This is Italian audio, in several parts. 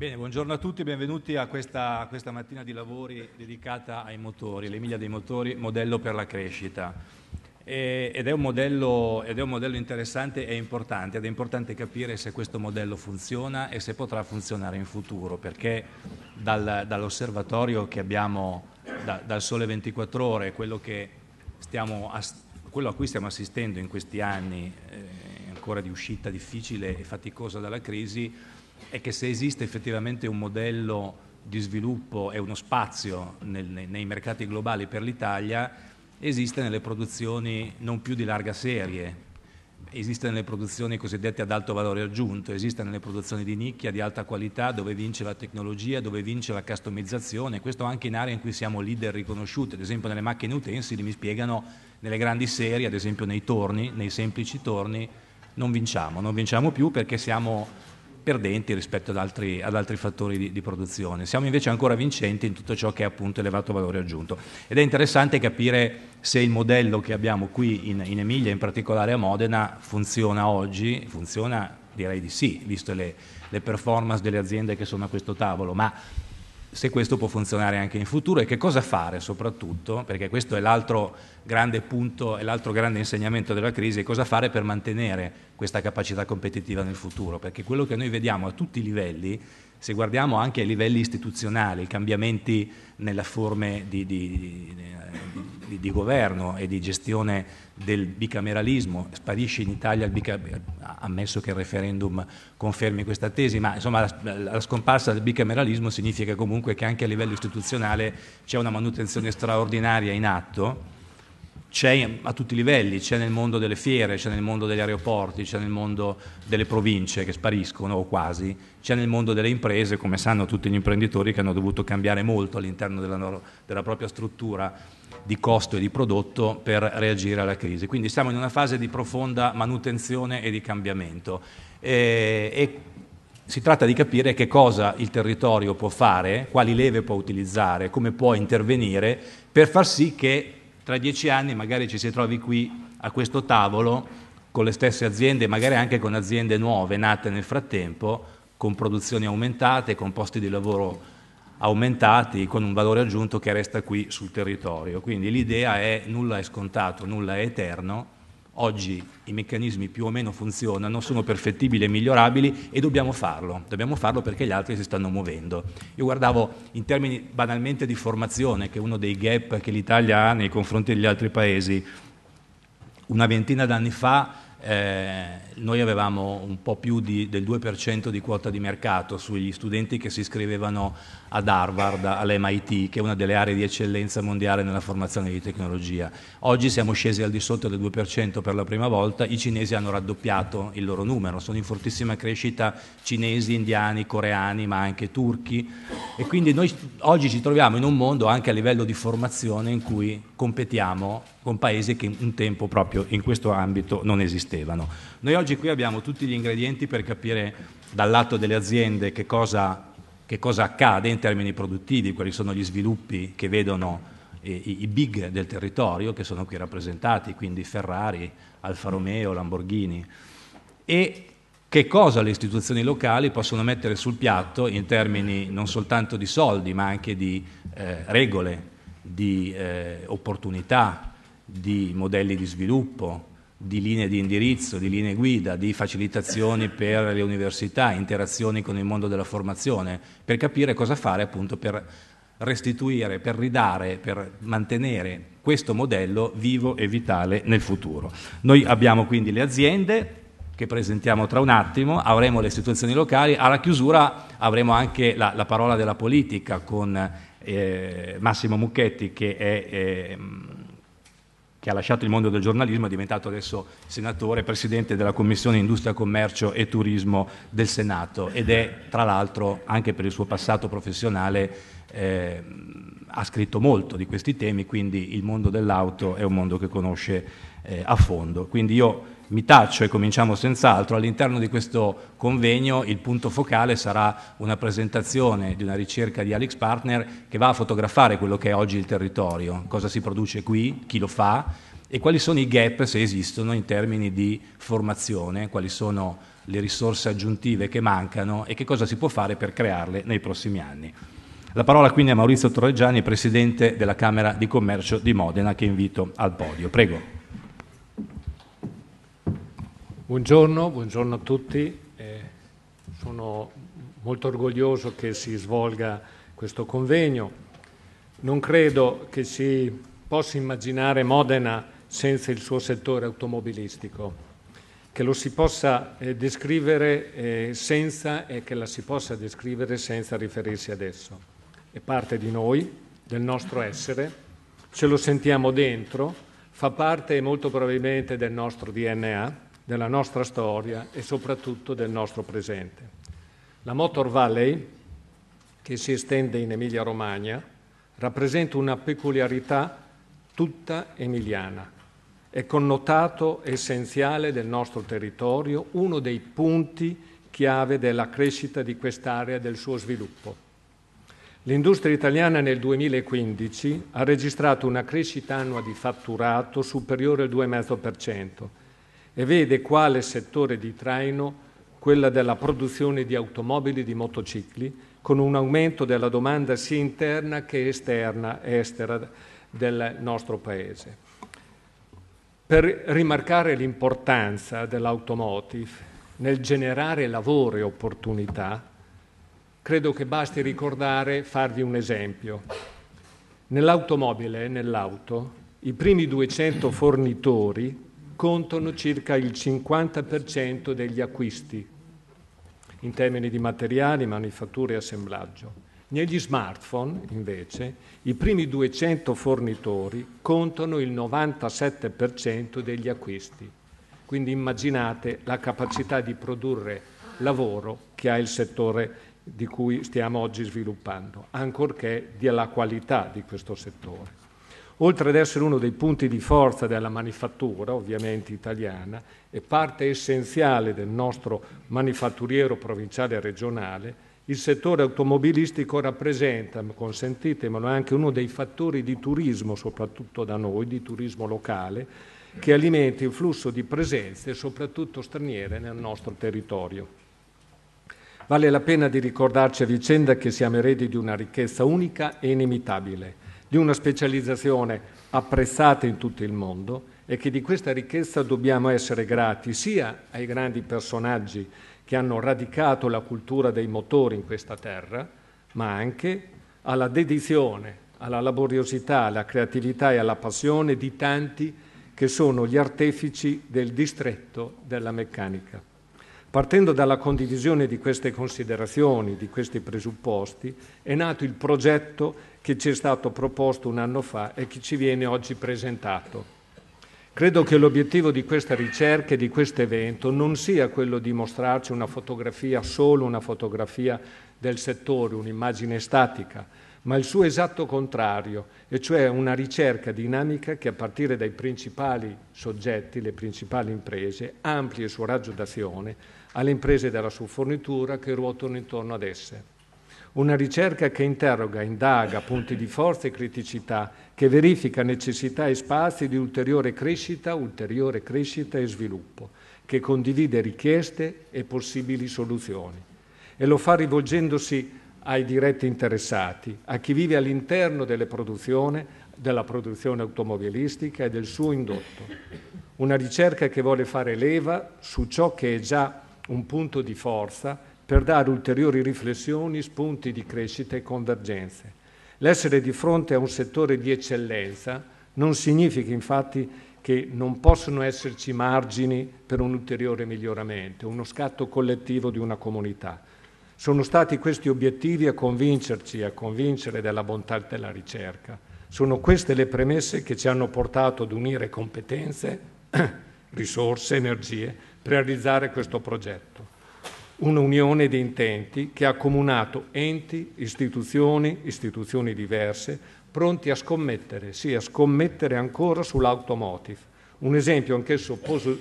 Bene, buongiorno a tutti benvenuti a questa, a questa, mattina di lavori dedicata ai motori, l'Emilia dei motori, modello per la crescita. E, ed, è modello, ed, è un modello, interessante e importante, ed è importante capire se questo modello funziona e se potrà funzionare in futuro, perché dal, dall'osservatorio che abbiamo, da, dal Sole 24 Ore, quello, stiamo, quello, a cui stiamo assistendo in questi anni, eh, ancora di uscita difficile e faticosa dalla crisi, è che se esiste effettivamente un modello di sviluppo e uno spazio nel, nei mercati globali per l'Italia, esiste nelle produzioni non più di larga serie, esiste nelle produzioni cosiddette ad alto valore aggiunto, esiste nelle produzioni di nicchia, di alta qualità, dove vince la tecnologia, dove vince la customizzazione, questo anche in aree in cui siamo leader riconosciuti, ad esempio nelle macchine utensili mi spiegano nelle grandi serie, ad esempio nei torni, nei semplici torni, non vinciamo, non vinciamo più perché siamo perdenti rispetto ad altri, ad altri fattori di, di, produzione. Siamo invece ancora vincenti in tutto ciò che è appunto elevato valore aggiunto. Ed è interessante capire se il modello che abbiamo qui in, in Emilia, in particolare a Modena, funziona oggi, funziona direi di sì, visto le, le performance delle aziende che sono a questo tavolo, ma se questo può funzionare anche in futuro e che cosa fare soprattutto, perché questo è l'altro grande punto, e l'altro grande insegnamento della crisi, cosa fare per mantenere questa capacità competitiva nel futuro, perché quello che noi vediamo a tutti i livelli se guardiamo anche ai livelli istituzionali, i cambiamenti nelle forme di, di, di, di, governo e di gestione del bicameralismo, sparisce in Italia il bicameralismo, ammesso che il referendum confermi questa tesi, ma insomma la, la scomparsa del bicameralismo significa comunque che anche a livello istituzionale c'è una manutenzione straordinaria in atto c'è a tutti i livelli, c'è nel mondo delle fiere, c'è nel mondo degli aeroporti, c'è nel mondo delle province che spariscono o quasi, c'è nel mondo delle imprese, come sanno tutti gli imprenditori che hanno dovuto cambiare molto all'interno della, loro, della propria struttura di costo e di prodotto per reagire alla crisi. Quindi siamo in una fase di profonda manutenzione e di cambiamento e, e si tratta di capire che cosa il territorio può fare, quali leve può utilizzare, come può intervenire per far sì che tra dieci anni magari ci si trovi qui a questo tavolo con le stesse aziende, magari anche con aziende nuove nate nel frattempo, con produzioni aumentate, con posti di lavoro aumentati, con un valore aggiunto che resta qui sul territorio. Quindi l'idea è nulla è scontato, nulla è eterno Oggi i meccanismi più o meno funzionano, sono perfettibili e migliorabili e dobbiamo farlo, dobbiamo farlo perché gli altri si stanno muovendo. Io guardavo in termini banalmente di formazione, che è uno dei gap che l'Italia ha nei confronti degli altri paesi, una ventina d'anni fa eh, noi avevamo un po' più di, del 2% di quota di mercato sugli studenti che si iscrivevano ad Harvard, all'MIT, che è una delle aree di eccellenza mondiale nella formazione di tecnologia. Oggi siamo scesi al di sotto del 2% per la prima volta, i cinesi hanno raddoppiato il loro numero, sono in fortissima crescita cinesi, indiani, coreani, ma anche turchi e quindi noi oggi ci troviamo in un mondo anche a livello di formazione in cui competiamo con paesi che un tempo proprio in questo ambito non esistevano. Noi oggi oggi qui abbiamo tutti gli ingredienti per capire dal lato delle aziende che cosa, che cosa accade in termini produttivi, quali sono gli sviluppi che vedono i, i big del territorio che sono qui rappresentati, quindi Ferrari, Alfa Romeo, Lamborghini, e che cosa le istituzioni locali possono mettere sul piatto in termini non soltanto di soldi, ma anche di eh, regole, di eh, opportunità, di modelli di sviluppo, di linee di indirizzo, di linee guida, di facilitazioni per le università, interazioni con il mondo della formazione, per capire cosa fare appunto per restituire, per ridare, per mantenere questo modello vivo e vitale nel futuro. Noi abbiamo quindi le aziende che presentiamo tra un attimo, avremo le istituzioni locali, alla chiusura avremo anche la, la parola della politica con eh, Massimo Mucchetti che è... Eh, che ha lasciato il mondo del giornalismo, è diventato adesso senatore, presidente della Commissione Industria, Commercio e Turismo del Senato ed è tra l'altro anche per il suo passato professionale eh, ha scritto molto di questi temi, quindi il mondo dell'auto è un mondo che conosce eh, a fondo. Quindi io mi taccio e cominciamo senz'altro. All'interno di questo convegno il punto focale sarà una presentazione di una ricerca di Alex Partner che va a fotografare quello che è oggi il territorio, cosa si produce qui, chi lo fa e quali sono i gap, se esistono, in termini di formazione, quali sono le risorse aggiuntive che mancano e che cosa si può fare per crearle nei prossimi anni. La parola quindi a Maurizio Torreggiani, presidente della Camera di Commercio di Modena, che invito al podio. Prego. Buongiorno, buongiorno a tutti. Eh, sono molto orgoglioso che si svolga questo convegno. Non credo che si possa immaginare Modena senza il suo settore automobilistico, che lo si possa eh, descrivere eh, senza e che la si possa descrivere senza riferirsi ad esso è parte di noi, del nostro essere, ce lo sentiamo dentro, fa parte molto probabilmente del nostro DNA, della nostra storia e soprattutto del nostro presente. La Motor Valley, che si estende in Emilia-Romagna, rappresenta una peculiarità tutta emiliana. È connotato essenziale del nostro territorio, uno dei punti chiave della crescita di quest'area e del suo sviluppo. L'industria italiana nel 2015 ha registrato una crescita annua di fatturato superiore al 2,5% e vede quale settore di traino quella della produzione di automobili e di motocicli, con un aumento della domanda sia interna che esterna, estera del nostro Paese. Per rimarcare l'importanza dell'automotive nel generare lavoro e opportunità, Credo che basti ricordare, farvi un esempio. Nell'automobile, nell'auto, i primi 200 fornitori contano circa il 50% degli acquisti in termini di materiali, manifatture e assemblaggio. Negli smartphone, invece, i primi 200 fornitori contano il 97% degli acquisti. Quindi immaginate la capacità di produrre lavoro che ha il settore di cui stiamo oggi sviluppando, ancorché della qualità di questo settore. Oltre ad essere uno dei punti di forza della manifattura, ovviamente italiana, e parte essenziale del nostro manifatturiero provinciale e regionale, il settore automobilistico rappresenta, consentitemelo, anche uno dei fattori di turismo, soprattutto da noi, di turismo locale, che alimenta il flusso di presenze, soprattutto straniere, nel nostro territorio. Vale la pena di ricordarci a vicenda che siamo eredi di una ricchezza unica e inimitabile, di una specializzazione apprezzata in tutto il mondo e che di questa ricchezza dobbiamo essere grati sia ai grandi personaggi che hanno radicato la cultura dei motori in questa terra, ma anche alla dedizione, alla laboriosità, alla creatività e alla passione di tanti che sono gli artefici del distretto della meccanica. Partendo dalla condivisione di queste considerazioni, di questi presupposti, è nato il progetto che ci è stato proposto un anno fa e che ci viene oggi presentato. Credo che l'obiettivo di questa ricerca e di questo evento non sia quello di mostrarci una fotografia, solo una fotografia del settore, un'immagine statica, ma il suo esatto contrario, e cioè una ricerca dinamica che a partire dai principali soggetti, le principali imprese, amplia il suo raggio d'azione alle imprese della sua fornitura che ruotano intorno ad esse. Una ricerca che interroga, indaga punti di forza e criticità, che verifica necessità e spazi di ulteriore crescita, ulteriore crescita e sviluppo, che condivide richieste e possibili soluzioni. E lo fa rivolgendosi ai diretti interessati, a chi vive all'interno delle produzioni, della produzione automobilistica e del suo indotto. Una ricerca che vuole fare leva su ciò che è già un punto di forza per dare ulteriori riflessioni, spunti di crescita e convergenze. L'essere di fronte a un settore di eccellenza non significa infatti che non possono esserci margini per un ulteriore miglioramento, uno scatto collettivo di una comunità. Sono stati questi obiettivi a convincerci, a convincere della bontà della ricerca. Sono queste le premesse che ci hanno portato ad unire competenze, risorse, energie per realizzare questo progetto. Un'unione di intenti che ha accomunato enti, istituzioni, istituzioni diverse, pronti a scommettere, sì, a scommettere ancora sull'automotive. Un esempio anch'esso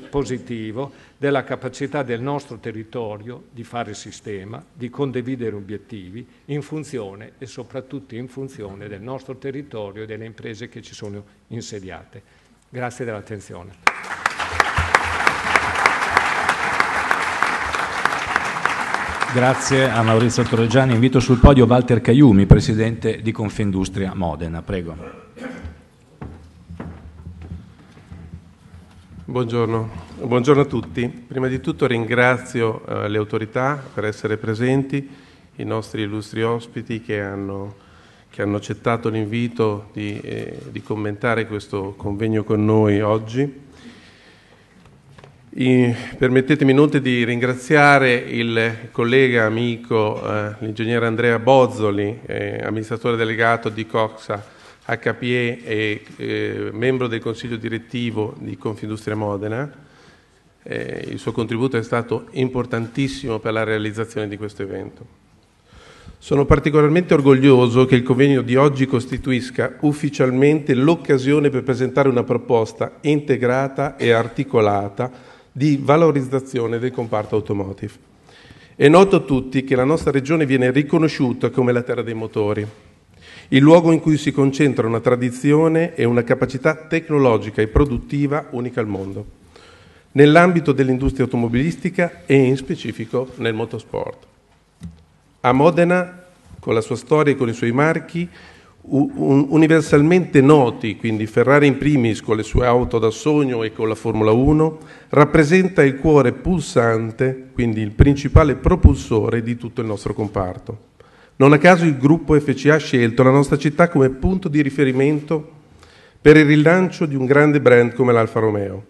positivo della capacità del nostro territorio di fare sistema, di condividere obiettivi in funzione e soprattutto in funzione del nostro territorio e delle imprese che ci sono insediate. Grazie dell'attenzione. Grazie a Maurizio Torreggiani. Invito sul podio Walter Caiumi, presidente di Confindustria Modena. Prego. Buongiorno. Buongiorno a tutti. Prima di tutto ringrazio eh, le autorità per essere presenti, i nostri illustri ospiti che hanno, che hanno accettato l'invito di, eh, di commentare questo convegno con noi oggi permettetemi inoltre di ringraziare il collega amico, eh, l'ingegnere Andrea Bozzoli, eh, amministratore delegato di Coxa HPE e eh, membro del consiglio direttivo di Confindustria Modena. Eh, il suo contributo è stato importantissimo per la realizzazione di questo evento. Sono particolarmente orgoglioso che il convegno di oggi costituisca ufficialmente l'occasione per presentare una proposta integrata e articolata di valorizzazione del comparto automotive. È noto a tutti che la nostra regione viene riconosciuta come la terra dei motori, il luogo in cui si concentra una tradizione e una capacità tecnologica e produttiva unica al mondo, nell'ambito dell'industria automobilistica e in specifico nel motorsport. A Modena, con la sua storia e con i suoi marchi, universalmente noti, quindi Ferrari in primis con le sue auto da sogno e con la Formula 1, rappresenta il cuore pulsante, quindi il principale propulsore di tutto il nostro comparto. Non a caso il gruppo FCA ha scelto la nostra città come punto di riferimento per il rilancio di un grande brand come l'Alfa Romeo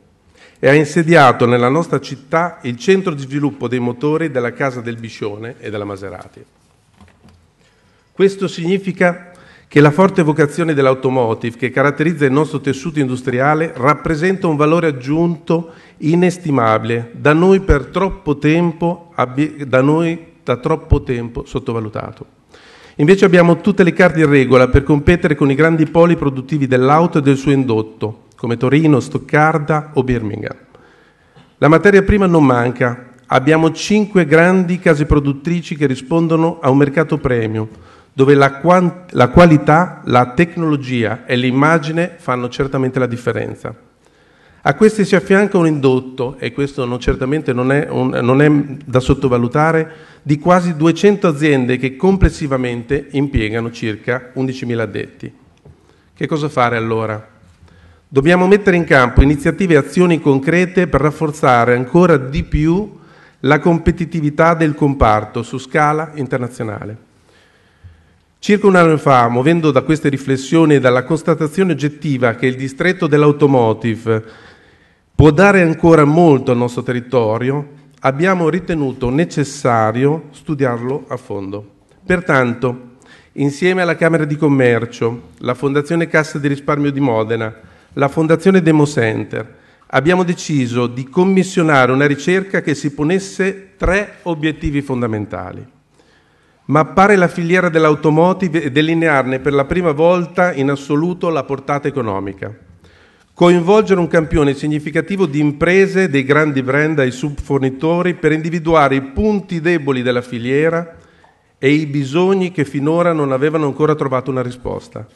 e ha insediato nella nostra città il centro di sviluppo dei motori della Casa del Biscione e della Maserati. Questo significa che la forte vocazione dell'automotive che caratterizza il nostro tessuto industriale rappresenta un valore aggiunto inestimabile, da noi per troppo tempo, da noi da troppo tempo sottovalutato. Invece abbiamo tutte le carte in regola per competere con i grandi poli produttivi dell'auto e del suo indotto, come Torino, Stoccarda o Birmingham. La materia prima non manca. Abbiamo cinque grandi case produttrici che rispondono a un mercato premium, dove la, la qualità, la tecnologia e l'immagine fanno certamente la differenza. A questi si affianca un indotto, e questo non, certamente non è, un, non è da sottovalutare, di quasi 200 aziende che complessivamente impiegano circa 11.000 addetti. Che cosa fare allora? Dobbiamo mettere in campo iniziative e azioni concrete per rafforzare ancora di più la competitività del comparto su scala internazionale. Circa un anno fa, muovendo da queste riflessioni e dalla constatazione oggettiva che il distretto dell'automotive può dare ancora molto al nostro territorio, abbiamo ritenuto necessario studiarlo a fondo. Pertanto, insieme alla Camera di Commercio, la Fondazione Cassa di Risparmio di Modena, la Fondazione Demo Center, abbiamo deciso di commissionare una ricerca che si ponesse tre obiettivi fondamentali mappare la filiera dell'automotive e delinearne per la prima volta in assoluto la portata economica. Coinvolgere un campione significativo di imprese, dei grandi brand ai subfornitori per individuare i punti deboli della filiera e i bisogni che finora non avevano ancora trovato una risposta.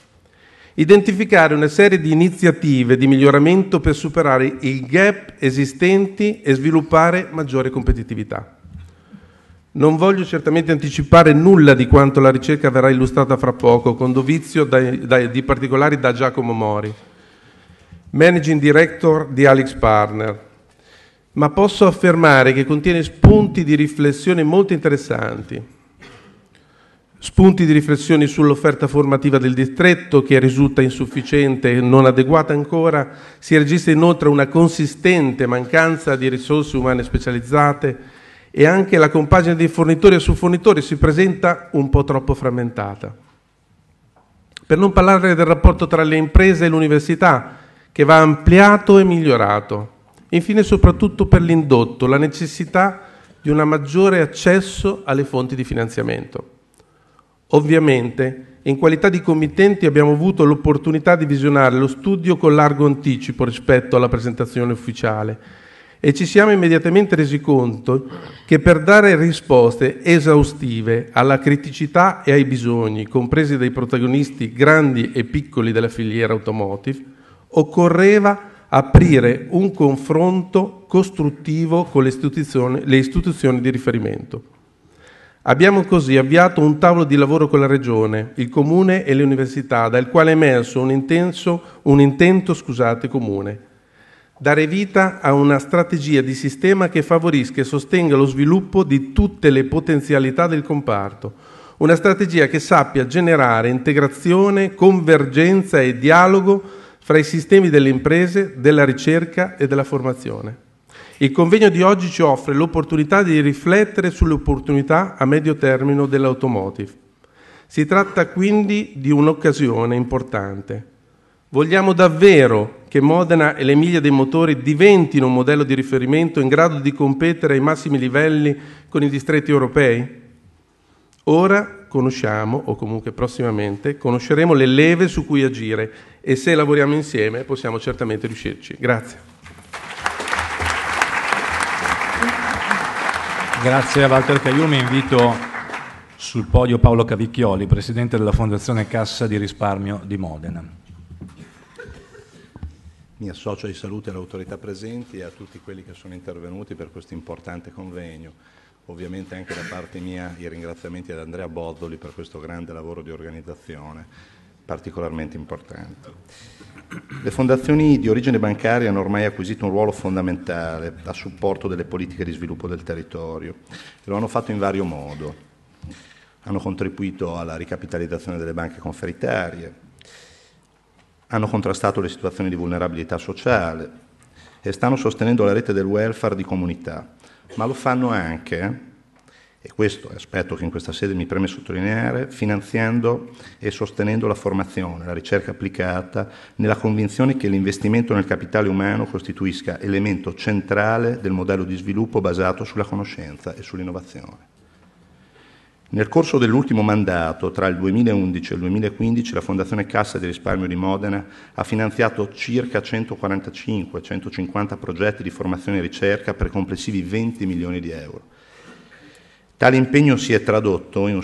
Identificare una serie di iniziative di miglioramento per superare i gap esistenti e sviluppare maggiore competitività. Non voglio certamente anticipare nulla di quanto la ricerca verrà illustrata fra poco, con dovizio dai, dai, di particolari da Giacomo Mori, managing director di Alex Partner, ma posso affermare che contiene spunti di riflessione molto interessanti. Spunti di riflessione sull'offerta formativa del distretto, che risulta insufficiente e non adeguata ancora, si registra inoltre una consistente mancanza di risorse umane specializzate e anche la compagine dei fornitori e subfornitori si presenta un po' troppo frammentata. Per non parlare del rapporto tra le imprese e l'università, che va ampliato e migliorato. Infine, soprattutto per l'indotto, la necessità di un maggiore accesso alle fonti di finanziamento. Ovviamente, in qualità di committenti abbiamo avuto l'opportunità di visionare lo studio con largo anticipo rispetto alla presentazione ufficiale e ci siamo immediatamente resi conto che per dare risposte esaustive alla criticità e ai bisogni, compresi dai protagonisti grandi e piccoli della filiera automotive, occorreva aprire un confronto costruttivo con le istituzioni, le istituzioni di riferimento. Abbiamo così avviato un tavolo di lavoro con la Regione, il Comune e le università, dal quale è emerso un, intenso, un intento scusate, comune, dare vita a una strategia di sistema che favorisca e sostenga lo sviluppo di tutte le potenzialità del comparto, una strategia che sappia generare integrazione, convergenza e dialogo fra i sistemi delle imprese, della ricerca e della formazione. Il convegno di oggi ci offre l'opportunità di riflettere sulle opportunità a medio termine dell'automotive. Si tratta quindi di un'occasione importante. Vogliamo davvero che Modena e l'Emilia dei Motori diventino un modello di riferimento in grado di competere ai massimi livelli con i distretti europei? Ora conosciamo, o comunque prossimamente, conosceremo le leve su cui agire e se lavoriamo insieme possiamo certamente riuscirci. Grazie. Grazie a Walter Caiumi, invito sul podio Paolo Cavicchioli, Presidente della Fondazione Cassa di Risparmio di Modena. Mi associo ai saluti alle autorità presenti e a tutti quelli che sono intervenuti per questo importante convegno. Ovviamente anche da parte mia i ringraziamenti ad Andrea Bozzoli per questo grande lavoro di organizzazione, particolarmente importante. Le fondazioni di origine bancaria hanno ormai acquisito un ruolo fondamentale a supporto delle politiche di sviluppo del territorio e lo hanno fatto in vario modo. Hanno contribuito alla ricapitalizzazione delle banche conferitarie, hanno contrastato le situazioni di vulnerabilità sociale e stanno sostenendo la rete del welfare di comunità, ma lo fanno anche, e questo è aspetto che in questa sede mi preme sottolineare, finanziando e sostenendo la formazione, la ricerca applicata, nella convinzione che l'investimento nel capitale umano costituisca elemento centrale del modello di sviluppo basato sulla conoscenza e sull'innovazione. Nel corso dell'ultimo mandato, tra il 2011 e il 2015, la Fondazione Cassa di Risparmio di Modena ha finanziato circa 145-150 progetti di formazione e ricerca per complessivi 20 milioni di euro. Tale impegno si è tradotto in un,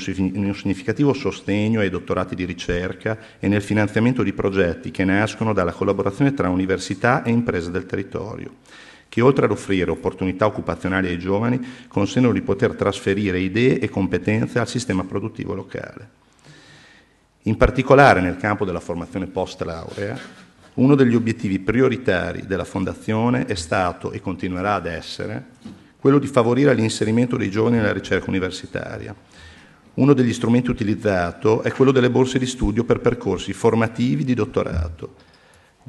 significativo sostegno ai dottorati di ricerca e nel finanziamento di progetti che nascono dalla collaborazione tra università e imprese del territorio che oltre ad offrire opportunità occupazionali ai giovani, consentono di poter trasferire idee e competenze al sistema produttivo locale. In particolare nel campo della formazione post laurea, uno degli obiettivi prioritari della Fondazione è stato e continuerà ad essere quello di favorire l'inserimento dei giovani nella ricerca universitaria. Uno degli strumenti utilizzato è quello delle borse di studio per percorsi formativi di dottorato,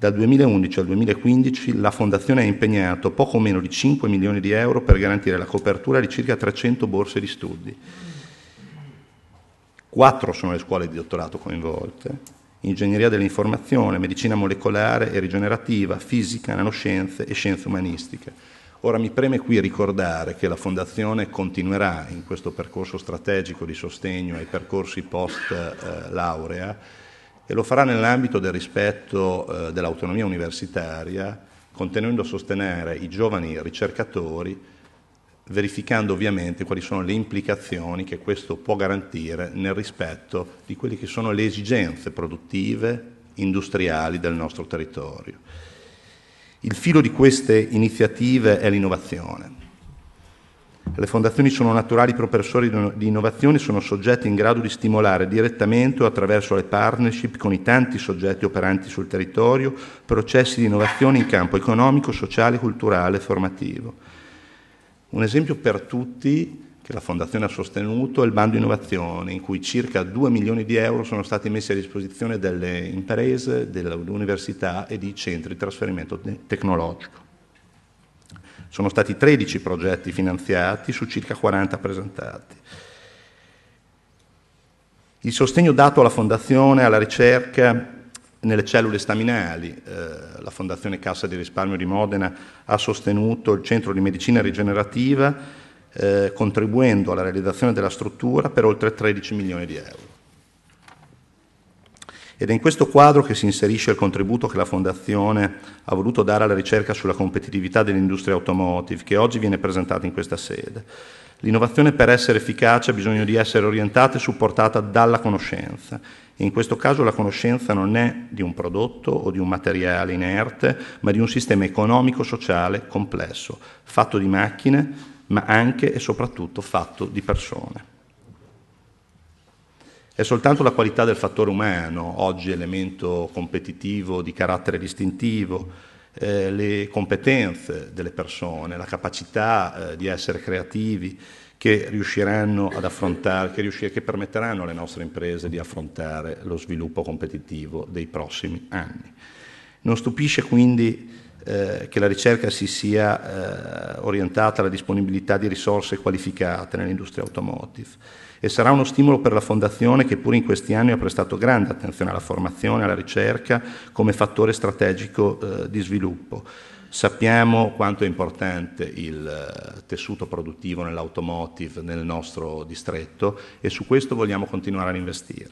dal 2011 al 2015 la Fondazione ha impegnato poco meno di 5 milioni di euro per garantire la copertura di circa 300 borse di studi. Quattro sono le scuole di dottorato coinvolte. Ingegneria dell'informazione, medicina molecolare e rigenerativa, fisica, nanoscienze e scienze umanistiche. Ora mi preme qui ricordare che la Fondazione continuerà in questo percorso strategico di sostegno ai percorsi post eh, laurea e lo farà nell'ambito del rispetto eh, dell'autonomia universitaria, contenendo a sostenere i giovani ricercatori, verificando ovviamente quali sono le implicazioni che questo può garantire nel rispetto di quelle che sono le esigenze produttive, industriali del nostro territorio. Il filo di queste iniziative è l'innovazione le fondazioni sono naturali propensori di innovazione e sono soggetti in grado di stimolare direttamente o attraverso le partnership con i tanti soggetti operanti sul territorio processi di innovazione in campo economico, sociale, culturale e formativo. Un esempio per tutti che la Fondazione ha sostenuto è il bando innovazione, in cui circa 2 milioni di euro sono stati messi a disposizione delle imprese, dell'università e di centri di trasferimento tecnologico. Sono stati 13 progetti finanziati su circa 40 presentati. Il sostegno dato alla Fondazione alla ricerca nelle cellule staminali, eh, la Fondazione Cassa di Risparmio di Modena ha sostenuto il Centro di Medicina Rigenerativa eh, contribuendo alla realizzazione della struttura per oltre 13 milioni di euro. Ed è in questo quadro che si inserisce il contributo che la Fondazione ha voluto dare alla ricerca sulla competitività dell'industria automotive, che oggi viene presentata in questa sede. L'innovazione per essere efficace ha bisogno di essere orientata e supportata dalla conoscenza. in questo caso la conoscenza non è di un prodotto o di un materiale inerte, ma di un sistema economico-sociale complesso, fatto di macchine, ma anche e soprattutto fatto di persone. È soltanto la qualità del fattore umano, oggi elemento competitivo di carattere distintivo, eh, le competenze delle persone, la capacità eh, di essere creativi che riusciranno ad affrontare, che, riuscir- che permetteranno alle nostre imprese di affrontare lo sviluppo competitivo dei prossimi anni. Non stupisce quindi eh, che la ricerca si sia eh, orientata alla disponibilità di risorse qualificate nell'industria automotive e sarà uno stimolo per la Fondazione che pure in questi anni ha prestato grande attenzione alla formazione, alla ricerca come fattore strategico eh, di sviluppo. Sappiamo quanto è importante il eh, tessuto produttivo nell'automotive nel nostro distretto e su questo vogliamo continuare ad investire.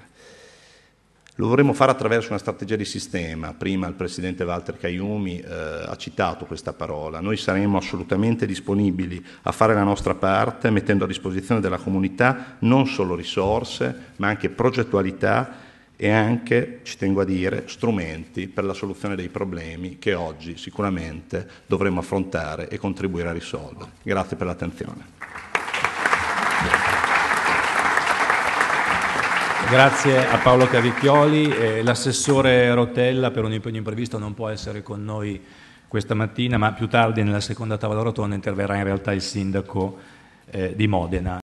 Lo vorremmo fare attraverso una strategia di sistema. Prima il Presidente Walter Caiumi eh, ha citato questa parola. Noi saremo assolutamente disponibili a fare la nostra parte mettendo a disposizione della comunità non solo risorse, ma anche progettualità e anche, ci tengo a dire, strumenti per la soluzione dei problemi che oggi sicuramente dovremo affrontare e contribuire a risolvere. Grazie per l'attenzione. Grazie a Paolo Cavicchioli. L'assessore Rotella per un impegno imprevisto non può essere con noi questa mattina, ma più tardi nella seconda tavola rotonda interverrà in realtà il sindaco eh, di Modena.